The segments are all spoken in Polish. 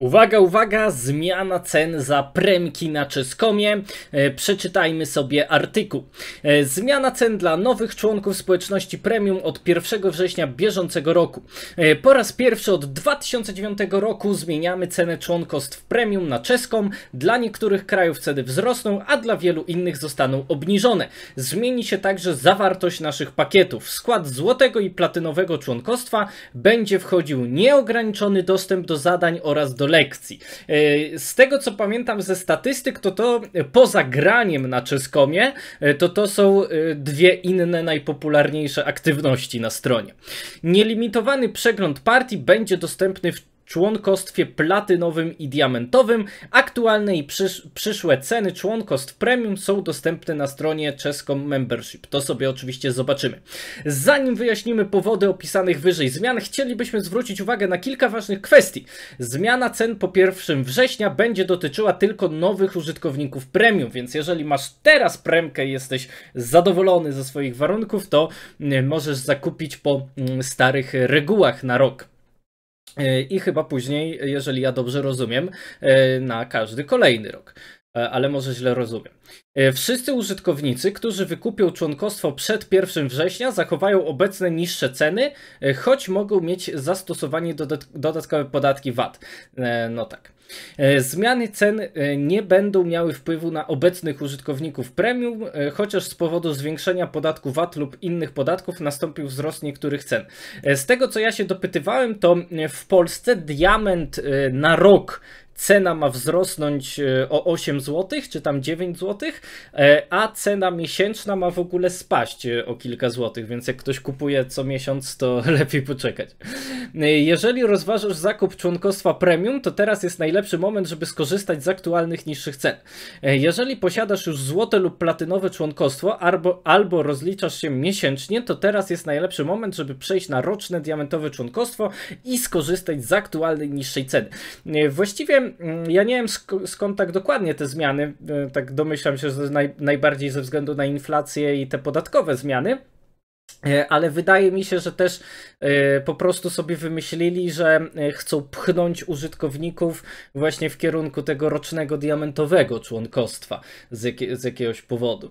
Uwaga, uwaga, zmiana cen za premki na czeskomie. E, przeczytajmy sobie artykuł. E, zmiana cen dla nowych członków społeczności premium od 1 września bieżącego roku. E, po raz pierwszy od 2009 roku zmieniamy cenę członkostw premium na czeską. Dla niektórych krajów ceny wzrosną, a dla wielu innych zostaną obniżone. Zmieni się także zawartość naszych pakietów. W skład złotego i platynowego członkostwa będzie wchodził nieograniczony dostęp do zadań oraz do lekcji. E, z tego co pamiętam ze statystyk, to to e, poza graniem na czeskomie, e, to to są dwie inne najpopularniejsze aktywności na stronie. Nielimitowany przegląd partii będzie dostępny w członkostwie platynowym i diamentowym. Aktualne i przysz przyszłe ceny członkostw premium są dostępne na stronie czeską membership. To sobie oczywiście zobaczymy. Zanim wyjaśnimy powody opisanych wyżej zmian, chcielibyśmy zwrócić uwagę na kilka ważnych kwestii. Zmiana cen po 1 września będzie dotyczyła tylko nowych użytkowników premium, więc jeżeli masz teraz premkę i jesteś zadowolony ze swoich warunków, to mm, możesz zakupić po mm, starych regułach na rok. E, i chyba później, jeżeli ja dobrze rozumiem, e, na każdy kolejny rok. E, ale może źle rozumiem. Wszyscy użytkownicy, którzy wykupią członkostwo przed 1 września, zachowają obecne niższe ceny, choć mogą mieć zastosowanie dodatkowe podatki VAT. No tak. E, zmiany cen e, nie będą miały wpływu na obecnych użytkowników premium, e, chociaż z powodu zwiększenia podatku VAT lub innych podatków nastąpił wzrost niektórych cen. Z tego co ja się dopytywałem, to w Polsce diament na rok cena ma wzrosnąć o 8 zł, czy tam 9 zł, a cena miesięczna ma w ogóle spaść o kilka złotych, więc jak ktoś kupuje co miesiąc, to lepiej poczekać. Jeżeli rozważasz zakup członkostwa premium, to teraz jest najlepszy moment, żeby skorzystać z aktualnych niższych cen. Jeżeli posiadasz już złote lub platynowe członkostwo albo, albo rozliczasz się miesięcznie, to teraz jest najlepszy moment, żeby przejść na roczne diamentowe członkostwo i skorzystać z aktualnej niższej ceny. Właściwie mm, ja nie wiem sk skąd tak dokładnie te zmiany, e, tak domyślam się, że naj najbardziej ze względu na inflację i te podatkowe zmiany. E, ale wydaje mi się, że też e, po prostu sobie wymyślili, że e, chcą pchnąć użytkowników właśnie w kierunku tego rocznego diamentowego członkostwa z, z jakiegoś powodu.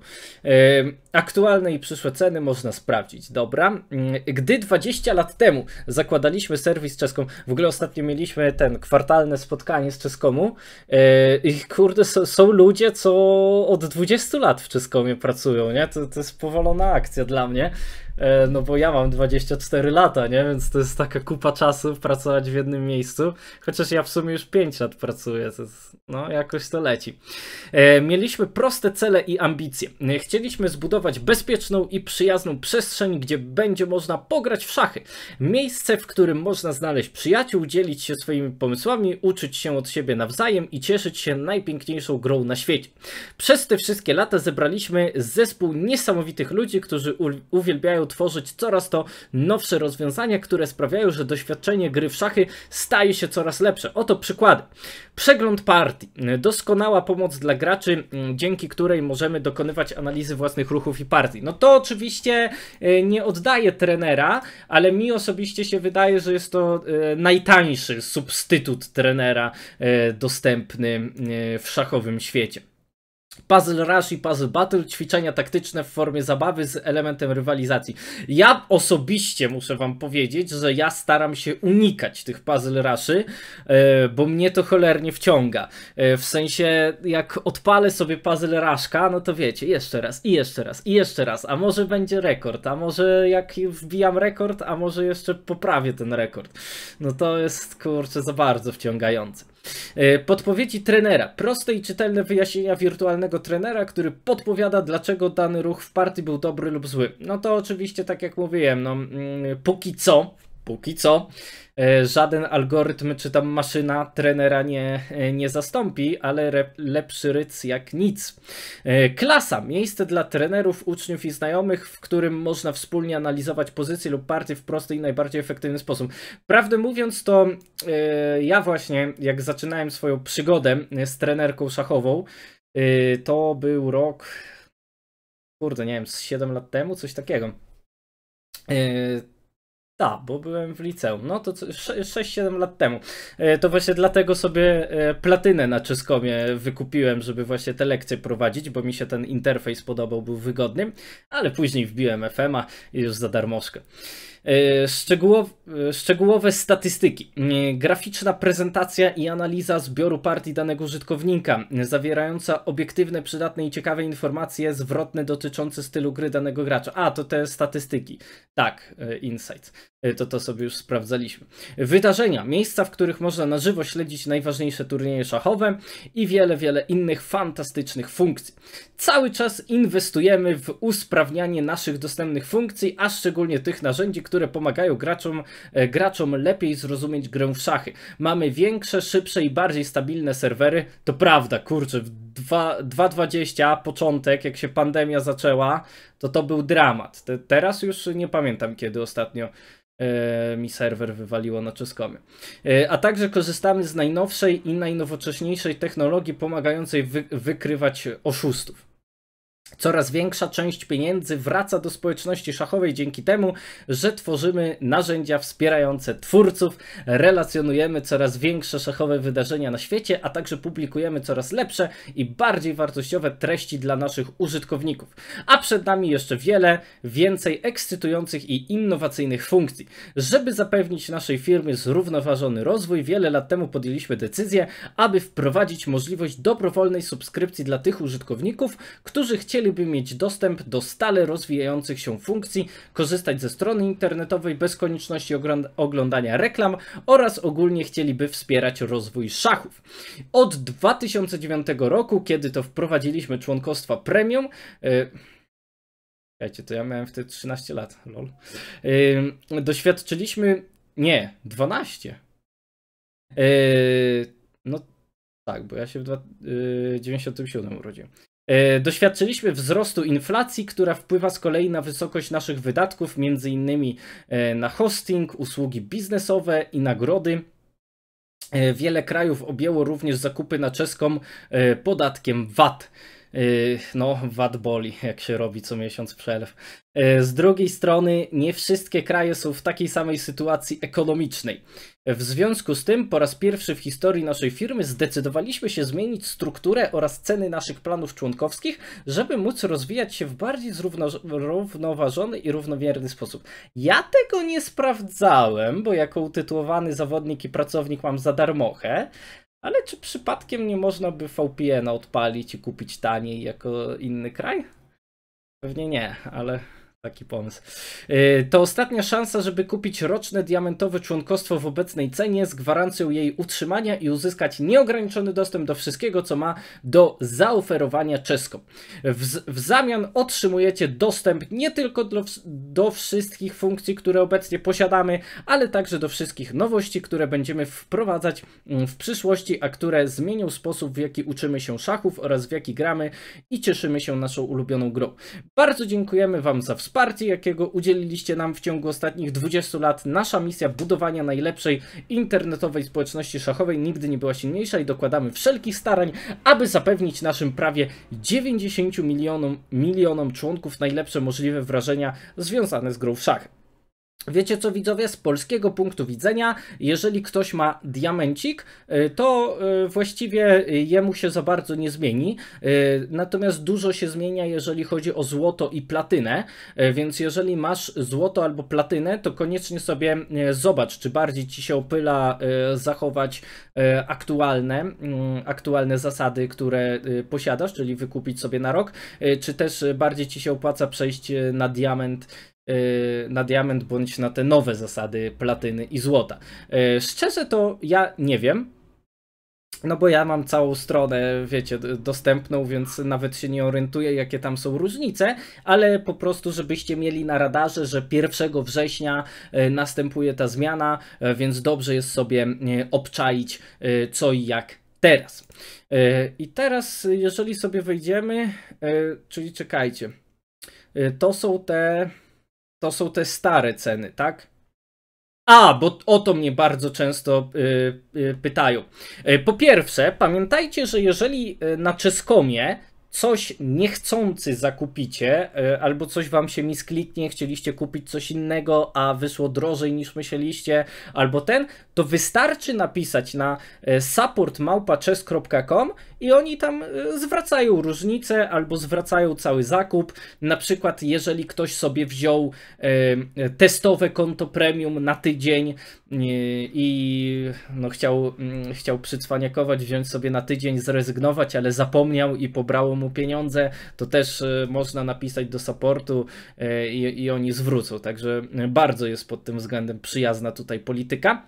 Aktualne i przyszłe ceny można sprawdzić, dobra? Mm, gdy 20 lat temu zakładaliśmy serwis czeską, w ogóle ostatnio mieliśmy ten kwartalne spotkanie z czeskomu i kurde, są ludzie, co od 20 lat w czeskomie pracują, nie? To, to jest powolona akcja dla mnie. E, no bo ja mam 24 lata, nie? Więc to jest taka kupa czasu pracować w jednym miejscu, chociaż ja w sumie już 5 lat pracuję, to jest, no jakoś to leci. E, mieliśmy proste cele i ambicje. E, chcieliśmy zbudować bezpieczną i przyjazną przestrzeń, gdzie będzie można pograć w szachy. Miejsce, w którym można znaleźć przyjaciół, dzielić się swoimi pomysłami, uczyć się od siebie nawzajem i cieszyć się najpiękniejszą grą na świecie. Przez te wszystkie lata zebraliśmy zespół niesamowitych ludzi, którzy uwielbiają tworzyć coraz to nowsze rozwiązania, które sprawiają, że doświadczenie gry w szachy staje się coraz lepsze. Oto przykłady. Przegląd partii. Doskonała pomoc dla graczy, dzięki której możemy dokonywać analizy własnych ruchów i partii. No to oczywiście e, nie oddaje trenera, ale mi osobiście się wydaje, że jest to e, najtańszy substytut trenera e, dostępny w szachowym świecie. Puzzle Rush i Puzzle Battle, ćwiczenia taktyczne w formie zabawy z elementem rywalizacji. Ja osobiście muszę wam powiedzieć, że ja staram się unikać tych Puzzle Rushy, e, bo mnie to cholernie wciąga. E, w sensie, jak odpalę sobie Puzzle Rushka, no to wiecie, jeszcze raz i jeszcze raz i jeszcze raz, a może będzie rekord, a może jak wbijam rekord, a może jeszcze poprawię ten rekord. No to jest, kurczę, za bardzo wciągające. E, podpowiedzi trenera. Proste i czytelne wyjaśnienia wirtualnego trenera, który podpowiada, dlaczego dany ruch w partii był dobry lub zły. No to oczywiście, tak jak mówiłem, no mm, póki co póki co e, żaden algorytm czy tam maszyna trenera nie, e, nie zastąpi, ale lepszy ryc jak nic. E, klasa miejsce dla trenerów, uczniów i znajomych, w którym można wspólnie analizować pozycje lub partie w prosty i najbardziej efektywny sposób. Prawdę mówiąc, to ja właśnie jak zaczynałem swoją przygodę z trenerką szachową, to był rok. Kurde, nie wiem, z 7 lat temu, coś takiego. Tak, bo byłem w liceum. No to 6-7 lat temu. E, to właśnie dlatego sobie e, platynę na Czeskomie wykupiłem, żeby właśnie te lekcje prowadzić, bo mi się ten interfejs podobał, był wygodnym. ale później wbiłem FM-a i już za darmożkę. E, szczegółow, e, szczegółowe statystyki, e, graficzna prezentacja i analiza zbioru partii danego użytkownika, zawierająca obiektywne, przydatne i ciekawe informacje zwrotne dotyczące stylu gry danego gracza. A, to te statystyki. Tak, insights. E, to to sobie już sprawdzaliśmy. Wydarzenia, miejsca, w których można na żywo śledzić najważniejsze turnieje szachowe i wiele, wiele innych fantastycznych funkcji. Cały czas inwestujemy w usprawnianie naszych dostępnych funkcji, a szczególnie tych narzędzi, które pomagają graczom, e, graczom lepiej zrozumieć grę w szachy. Mamy większe, szybsze i bardziej stabilne serwery. To prawda, kurczę, w 2.20 początek, jak się pandemia zaczęła, to to był dramat. Te, teraz już nie pamiętam, kiedy ostatnio E, mi serwer wywaliło na czeskomie. E, a także korzystamy z najnowszej i najnowocześniejszej technologii pomagającej wy wykrywać oszustów. Coraz większa część pieniędzy wraca do społeczności szachowej dzięki temu, że tworzymy narzędzia wspierające twórców, relacjonujemy coraz większe szachowe wydarzenia na świecie, a także publikujemy coraz lepsze i bardziej wartościowe treści dla naszych użytkowników. A przed nami jeszcze wiele więcej ekscytujących i innowacyjnych funkcji. Żeby zapewnić naszej firmie zrównoważony rozwój, wiele lat temu podjęliśmy decyzję, aby wprowadzić możliwość dobrowolnej subskrypcji dla tych użytkowników, którzy chcieli chcieliby mieć dostęp do stale rozwijających się funkcji, korzystać ze strony internetowej bez konieczności oglądania reklam oraz ogólnie chcieliby wspierać rozwój szachów. Od 2009 roku, kiedy to wprowadziliśmy członkostwa premium, yy, Słuchajcie, to ja miałem wtedy 13 lat, lol. Yy, doświadczyliśmy. Nie, 12. Yy, no tak, bo ja się w 1997 yy, urodziłem. E, doświadczyliśmy wzrostu inflacji, która wpływa z kolei na wysokość naszych wydatków, między innymi e, na hosting, usługi biznesowe i nagrody. E, wiele krajów objęło również zakupy na czeską podatkiem VAT. Yy, no, wad boli, jak się robi co miesiąc przelew. Yy, z drugiej strony, nie wszystkie kraje są w takiej samej sytuacji ekonomicznej. W związku z tym, po raz pierwszy w historii naszej firmy zdecydowaliśmy się zmienić strukturę oraz ceny naszych planów członkowskich, żeby móc rozwijać się w bardziej zrównoważony i równomierny sposób. Ja tego nie sprawdzałem, bo jako utytułowany zawodnik i pracownik mam za darmochę, ale czy przypadkiem nie można by vpn odpalić i kupić taniej jako inny kraj? Pewnie nie, ale Taki pomysł. Y, to ostatnia szansa, żeby kupić roczne diamentowe członkostwo w obecnej cenie z gwarancją jej utrzymania i uzyskać nieograniczony dostęp do wszystkiego, co ma do zaoferowania Czesko. W, w zamian otrzymujecie dostęp nie tylko do, do wszystkich funkcji, które obecnie posiadamy, ale także do wszystkich nowości, które będziemy wprowadzać mm, w przyszłości, a które zmienią sposób, w jaki uczymy się szachów oraz w jaki gramy i cieszymy się naszą ulubioną grą. Bardzo dziękujemy Wam za wsparcie wsparcie, jakiego udzieliliście nam w ciągu ostatnich 20 lat. Nasza misja budowania najlepszej internetowej społeczności szachowej nigdy nie była silniejsza i dokładamy wszelkich starań, aby zapewnić naszym prawie 90 milionom, milionom członków najlepsze możliwe wrażenia związane z grą w szachy. Wiecie co, widzowie, z polskiego punktu widzenia, jeżeli ktoś ma diamencik, y, to y, właściwie jemu się za bardzo nie zmieni. Y, natomiast dużo się zmienia, jeżeli chodzi o złoto i platynę. Więc jeżeli masz złoto albo platynę, to koniecznie sobie zobacz, czy bardziej ci się opyla zachować aktualne, mm, aktualne zasady, które posiadasz, czyli wykupić sobie na rok, czy też bardziej ci się opłaca przejść na diament Y, na diament bądź na te nowe zasady platyny i złota. Y, szczerze to ja nie wiem. No bo ja mam całą stronę, wiecie, dostępną, więc nawet się nie orientuję, jakie tam są różnice, ale po prostu, żebyście mieli na radarze, że 1 września y, następuje ta zmiana, więc dobrze jest sobie obczaić co i jak teraz. I teraz, jeżeli sobie wejdziemy, czyli czekajcie, to są te to są te stare ceny, tak? A, bo o to mnie bardzo często y, y, pytają. Y, po pierwsze, pamiętajcie, że jeżeli y, na Czeskomie coś niechcący zakupicie, y, albo coś wam się miskliknie, chcieliście kupić coś innego, a wyszło drożej niż myśleliście, albo ten, to wystarczy napisać na supportmałpaczes.com i oni tam e, zwracają różnicę albo zwracają cały zakup. Na przykład, jeżeli ktoś sobie wziął e, testowe konto premium na tydzień e, i no chciał, mm, chciał przycwaniakować, wziąć sobie na tydzień, zrezygnować, ale zapomniał i pobrało mu pieniądze, to też można napisać do supportu i, i oni zwrócą. Także bardzo jest pod tym względem przyjazna tutaj polityka.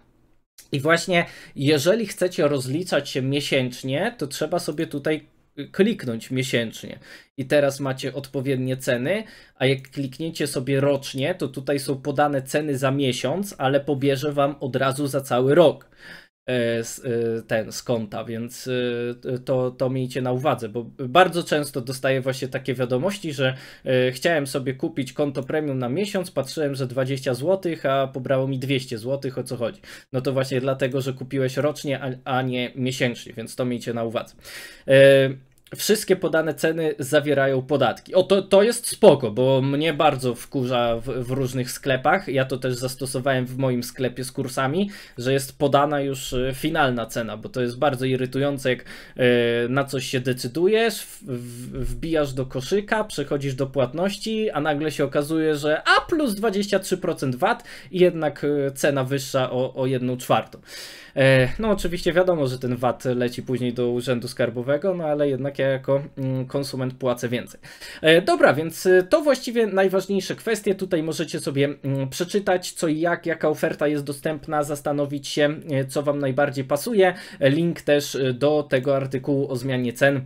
I właśnie, jeżeli chcecie rozliczać się miesięcznie, to trzeba sobie tutaj y, kliknąć miesięcznie. I teraz macie odpowiednie ceny, a jak klikniecie sobie rocznie, to tutaj są podane ceny za miesiąc, ale pobierze wam od razu za cały rok. E, e, ten z konta, więc e, to, to miejcie na uwadze, bo bardzo często dostaję właśnie takie wiadomości, że chciałem sobie kupić konto premium na miesiąc, patrzyłem, że 20 zł, a pobrało mi 200 zł, o co chodzi. No to właśnie dlatego, że kupiłeś rocznie, a, a nie miesięcznie, więc to miejcie na uwadze wszystkie podane ceny zawierają podatki. O, to, to jest spoko, bo mnie bardzo wkurza w, w, różnych sklepach. Ja to też zastosowałem w moim sklepie z kursami, że jest podana już y, finalna cena, bo to jest bardzo irytujące, jak y, na coś się decydujesz, wbijasz do koszyka, przechodzisz do płatności, a nagle się okazuje, że a plus 23% VAT i jednak y, cena wyższa o, o 1 czwartą. E, no oczywiście wiadomo, że ten VAT leci później do Urzędu Skarbowego, no ale jednak ja jako mm, konsument płacę więcej. E, dobra, więc e, to właściwie najważniejsze kwestie. Tutaj możecie sobie mm, przeczytać co i jak, jaka oferta jest dostępna, zastanowić się, e, co Wam najbardziej pasuje. Link też do tego artykułu o zmianie cen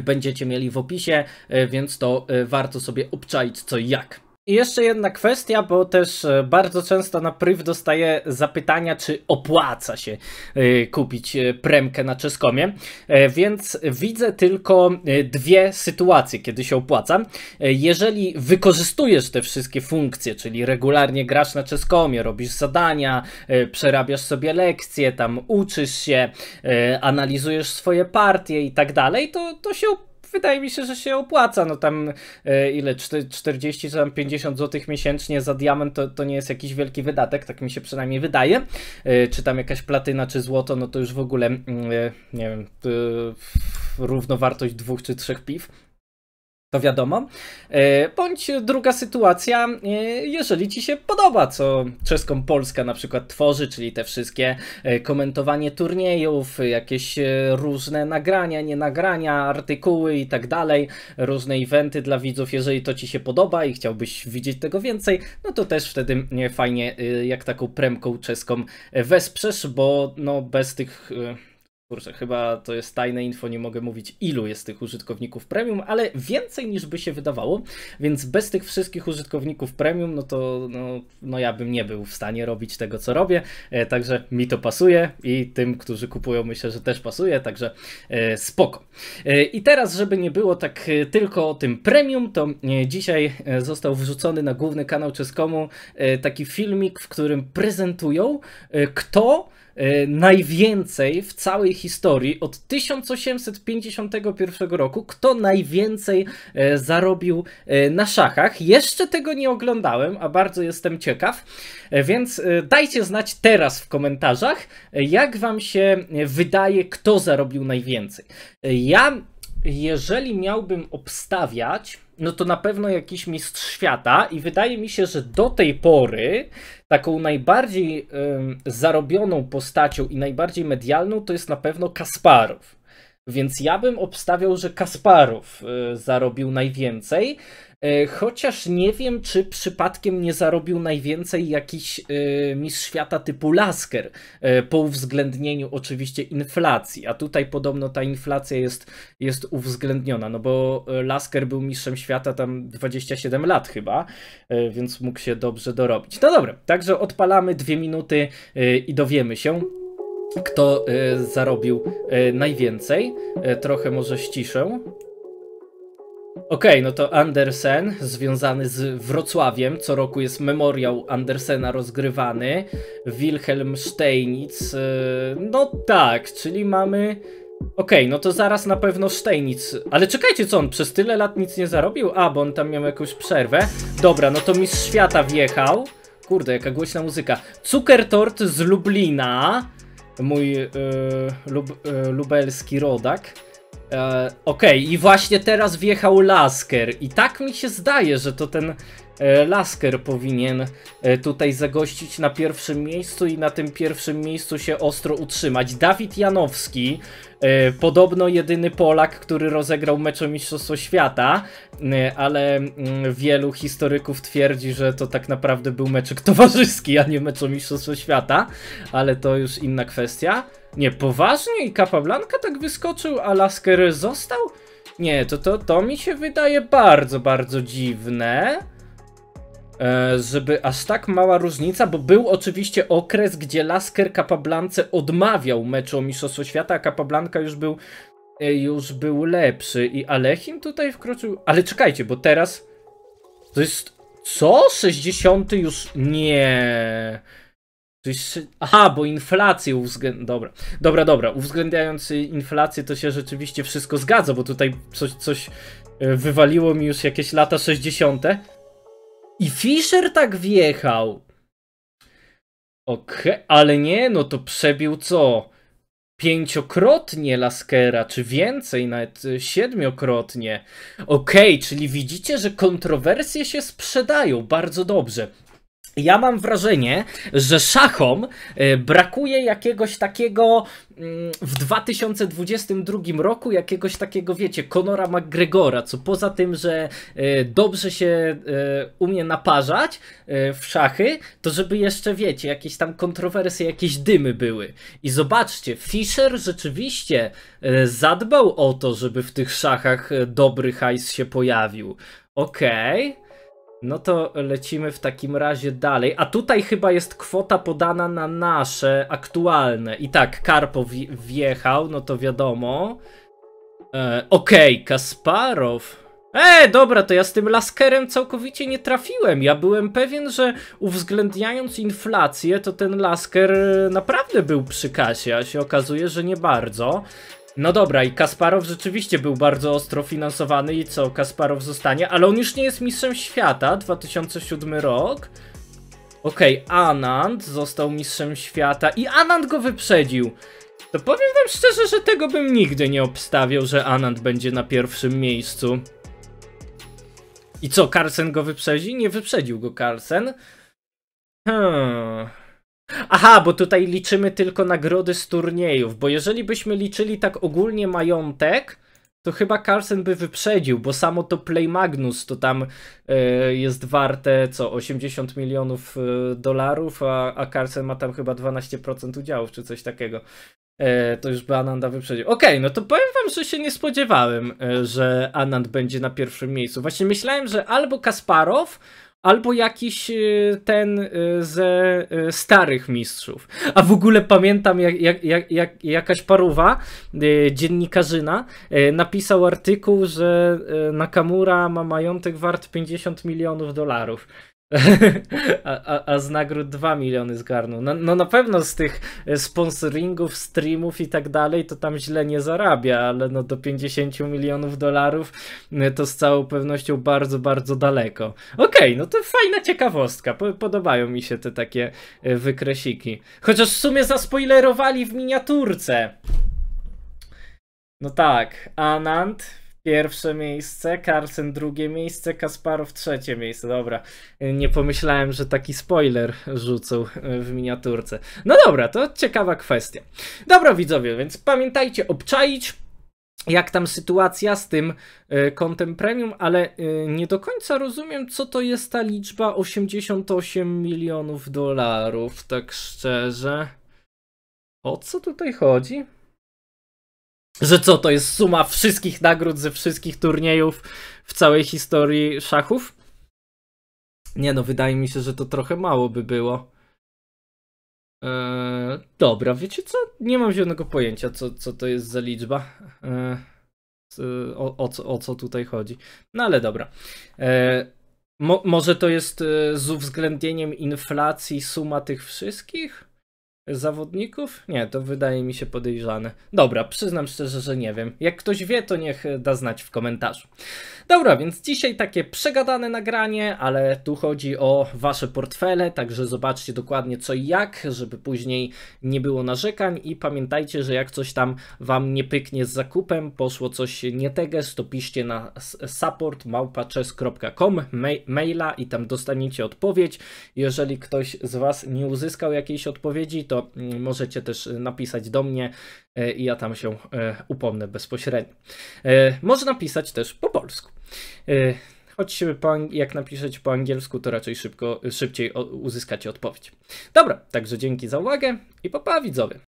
będziecie mieli w opisie, więc to warto sobie obczaić co i jak. I jeszcze jedna kwestia, bo też e, bardzo często na pryw dostaję zapytania, czy opłaca się e, kupić e, premkę na czeskomie. Więc widzę tylko dwie sytuacje, kiedy się opłaca. Jeżeli wykorzystujesz te wszystkie funkcje, czyli regularnie grasz na czeskomie, robisz zadania, przerabiasz sobie lekcje, tam uczysz się, analizujesz swoje partie i tak dalej, to, to się opłaca wydaje mi się, że się opłaca. No tam e, ile 40 czy tam 50 zł miesięcznie za diament to, to nie jest jakiś wielki wydatek, tak mi się przynajmniej wydaje. E, czy tam jakaś platyna czy złoto, no to już w ogóle mm, e, nie wiem, e, równowartość dwóch czy trzech piw to wiadomo. E, bądź druga sytuacja, e, jeżeli Ci się podoba, co czeską Polska na przykład tworzy, czyli te wszystkie e, komentowanie turniejów, jakieś różne nagrania, nie nagrania, artykuły i tak dalej, różne eventy dla widzów, jeżeli to Ci się podoba i chciałbyś widzieć tego więcej, no to też wtedy fajnie jak taką premką czeską wesprzesz, bo no bez tych Kurczę, chyba to jest tajne info, nie mogę mówić ilu jest tych użytkowników premium, ale więcej niż by się wydawało, więc bez tych wszystkich użytkowników premium, no to no, no ja bym nie był w stanie robić tego, co robię, e, także mi to pasuje i tym, którzy kupują, myślę, że też pasuje, także e, spoko. E, I teraz, żeby nie było tak tylko o tym premium, to dzisiaj został wrzucony na główny kanał Czeskomu taki filmik, w którym prezentują, kto E, najwięcej w całej historii od 1851 roku, kto najwięcej e, zarobił e, na szachach. Jeszcze tego nie oglądałem, a bardzo jestem ciekaw, więc dajcie znać teraz w komentarzach, jak wam się wydaje, kto zarobił najwięcej. Ja jeżeli miałbym obstawiać, no to na pewno jakiś mistrz świata i wydaje mi się, że do tej pory taką najbardziej zarobioną postacią i najbardziej medialną to jest na pewno Kasparow. Więc ja bym obstawiał, że Kasparow y, zarobił najwięcej. Y, chociaż nie wiem, czy przypadkiem nie zarobił najwięcej jakiś y, mistrz świata typu Lasker, po uwzględnieniu oczywiście inflacji. A tutaj podobno ta inflacja jest, jest uwzględniona, no bo Lasker był mistrzem świata tam 27 lat chyba, więc mógł się dobrze dorobić. No dobra, także odpalamy dwie minuty i dowiemy się kto y, zarobił y, najwięcej. Y, trochę może ściszę. Okej, okay, no to Andersen związany z Wrocławiem. Co roku jest memoriał Andersena rozgrywany. Wilhelm Steinitz. No tak, czyli mamy. Okej, okay, no to zaraz na pewno Steinitz. Ale czekajcie, co on przez tyle lat nic nie zarobił? A, bo on tam miał jakąś przerwę. Dobra, no to mistrz świata wjechał. Kurde, jaka głośna muzyka. Cukertort z Lublina mój e, lub, e, lubelski rodak. E, Okej, okay. i właśnie teraz wjechał Lasker i tak mi się zdaje, że to ten E, lasker powinien e, tutaj zagościć na pierwszym miejscu i na tym pierwszym miejscu się ostro utrzymać. Dawid Janowski, e, podobno jedyny Polak, który rozegrał mecz o Mistrzostwo Świata, ale mm, wielu historyków twierdzi, że to tak naprawdę był meczek towarzyski, a nie mecz o Mistrzostwo Świata, ale to już inna kwestia. Nie, poważnie? I Capablanca tak wyskoczył, a Lasker został? Nie, to, to, to mi się wydaje bardzo, bardzo dziwne. E, żeby aż tak mała różnica, bo był oczywiście okres, gdzie Lasker Kapablance odmawiał meczu o Mistrzostwo Świata, a Kapablanka już był, e, już był lepszy i Alechin tutaj wkroczył, ale czekajcie, bo teraz to jest, co? 60 już? Nie... Aha, bo inflację uwzględnia. Dobra. dobra, dobra, uwzględniając inflację, to się rzeczywiście wszystko zgadza, bo tutaj coś, coś e, wywaliło mi już jakieś lata 60. I Fischer tak wjechał. Okej, okay, ale nie, no to przebił co? Pięciokrotnie Laskera, czy więcej, nawet y, siedmiokrotnie. Okej, okay, czyli widzicie, że kontrowersje się sprzedają bardzo dobrze. Ja mam wrażenie, że szachom e, brakuje jakiegoś takiego mm, w 2022 roku, jakiegoś takiego, wiecie, Conora McGregora, co poza tym, że e, dobrze się e, umie naparzać w szachy, to żeby jeszcze, wiecie, jakieś tam kontrowersje, jakieś dymy były. I zobaczcie, Fischer rzeczywiście zadbał o to, żeby w tych szachach dobry hajs się pojawił. Okej. Okay no to lecimy w takim razie dalej. A tutaj chyba jest kwota podana na nasze aktualne. I tak, Karpo wjechał, no to wiadomo. E, Okej, okay, Kasparow. E, dobra, to ja z tym laskerem całkowicie nie trafiłem. Ja byłem pewien, że uwzględniając inflację, to ten lasker e, naprawdę był przy kasie, a się okazuje, że nie bardzo. No dobra, i Kasparow rzeczywiście był bardzo ostro finansowany i co, Kasparow zostanie, ale on już nie jest mistrzem świata, 2007 rok. Okej, okay, Anand został mistrzem świata i Anand go wyprzedził. To powiem wam szczerze, że tego bym nigdy nie obstawiał, że Anand będzie na pierwszym miejscu. I co, Carlsen go wyprzedził? Nie wyprzedził go Carlsen. Hmm. Aha, bo tutaj liczymy tylko nagrody z turniejów, bo jeżeli byśmy liczyli tak ogólnie majątek, to chyba Carlsen by wyprzedził, bo samo to Play Magnus to tam e, jest warte co 80 milionów e, dolarów, a, a Carlsen ma tam chyba 12% udziałów czy coś takiego. E, to już by Ananda wyprzedził. Okej, okay, no to powiem wam, że się nie spodziewałem, że Anand będzie na pierwszym miejscu. Właśnie myślałem, że albo Kasparow, albo jakiś y, ten y, ze y, starych mistrzów. A w ogóle pamiętam, jak, jak, jak, jak jakaś paruwa, dziennikarzyna, napisał artykuł, że Nakamura ma majątek wart 50 milionów dolarów. A, a, a, z nagród 2 miliony zgarnął. No, no na pewno z tych e, sponsoringów, streamów i tak dalej, to tam źle nie zarabia, ale no do 50 milionów dolarów e, to z całą pewnością bardzo, bardzo daleko. Okej, okay, no to fajna ciekawostka. Podobają mi się te takie e, wykresiki. Chociaż w sumie zaspoilerowali w miniaturce. No tak, Anand pierwsze miejsce, Carlsen drugie miejsce, Kasparow trzecie miejsce. Dobra, nie pomyślałem, że taki spoiler rzucą e, w miniaturce. No dobra, to ciekawa kwestia. Dobra widzowie, więc pamiętajcie obczaić, jak tam sytuacja z tym e, kontem premium, ale e, nie do końca rozumiem, co to jest ta liczba 88 milionów dolarów, tak szczerze. O co tutaj chodzi? że co to jest suma wszystkich nagród ze wszystkich turniejów w całej historii szachów? Nie no, wydaje mi się, że to trochę mało by było. Eee, dobra, wiecie co? Nie mam żadnego pojęcia, co, co to jest za liczba. Eee, o, o, o co tutaj chodzi. No ale dobra. Eee, mo, może to jest e, z uwzględnieniem inflacji suma tych wszystkich? zawodników? Nie, to wydaje mi się podejrzane. Dobra, przyznam szczerze, że nie wiem. Jak ktoś wie, to niech da znać w komentarzu. Dobra, więc dzisiaj takie przegadane nagranie, ale tu chodzi o wasze portfele, także zobaczcie dokładnie co i jak, żeby później nie było narzekań i pamiętajcie, że jak coś tam wam nie pyknie z zakupem, poszło coś nie tego, to piszcie na supportmałpaczes.com maila i tam dostaniecie odpowiedź. Jeżeli ktoś z was nie uzyskał jakiejś odpowiedzi, to Mm, możecie też e, napisać do mnie e, i ja tam się e, upomnę bezpośrednio. Można pisać też po polsku. Choć jak napiszeć po angielsku, to raczej szybko, szybciej uzyskacie odpowiedź. Dobra, także dzięki za uwagę i papa widzowie.